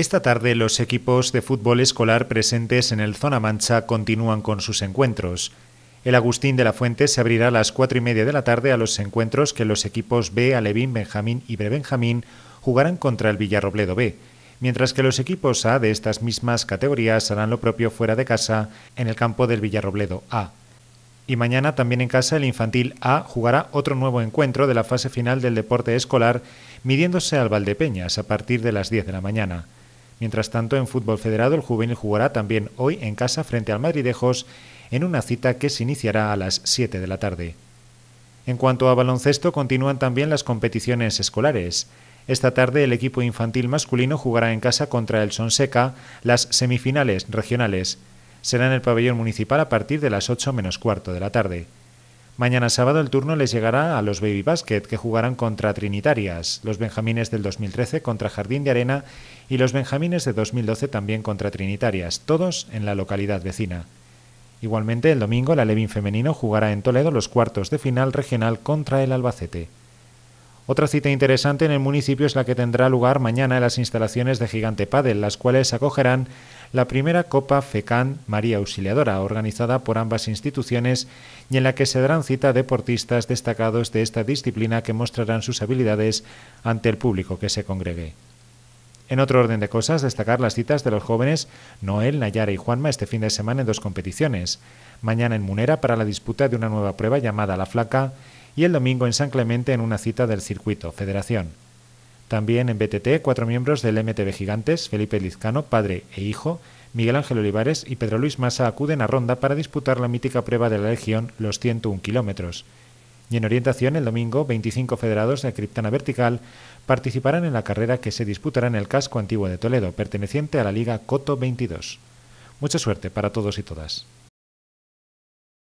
Esta tarde los equipos de fútbol escolar presentes en el Zona Mancha continúan con sus encuentros. El Agustín de la Fuente se abrirá a las cuatro y media de la tarde a los encuentros que los equipos B, Alevín, Benjamín y Brebenjamín jugarán contra el Villarrobledo B, mientras que los equipos A de estas mismas categorías harán lo propio fuera de casa en el campo del Villarrobledo A. Y mañana también en casa el Infantil A jugará otro nuevo encuentro de la fase final del deporte escolar midiéndose al Valdepeñas a partir de las 10 de la mañana. Mientras tanto, en fútbol federado, el juvenil jugará también hoy en casa frente al Madridejos en una cita que se iniciará a las 7 de la tarde. En cuanto a baloncesto, continúan también las competiciones escolares. Esta tarde el equipo infantil masculino jugará en casa contra el Sonseca las semifinales regionales. Será en el pabellón municipal a partir de las 8 menos cuarto de la tarde. Mañana sábado el turno les llegará a los Baby Basket, que jugarán contra Trinitarias, los Benjamines del 2013 contra Jardín de Arena y los Benjamines de 2012 también contra Trinitarias, todos en la localidad vecina. Igualmente, el domingo la Levin femenino jugará en Toledo los cuartos de final regional contra el Albacete. Otra cita interesante en el municipio es la que tendrá lugar mañana en las instalaciones de Gigante Padel, las cuales acogerán la primera Copa FECAN María Auxiliadora, organizada por ambas instituciones y en la que se darán cita deportistas destacados de esta disciplina que mostrarán sus habilidades ante el público que se congregue. En otro orden de cosas, destacar las citas de los jóvenes Noel, Nayara y Juanma este fin de semana en dos competiciones. Mañana en Munera para la disputa de una nueva prueba llamada La Flaca y el domingo en San Clemente en una cita del circuito Federación. También en BTT, cuatro miembros del MTB Gigantes, Felipe Lizcano, padre e hijo, Miguel Ángel Olivares y Pedro Luis Massa acuden a Ronda para disputar la mítica prueba de la Legión, los 101 kilómetros. Y en orientación, el domingo, 25 federados de criptana vertical participarán en la carrera que se disputará en el casco antiguo de Toledo, perteneciente a la Liga Coto 22. Mucha suerte para todos y todas.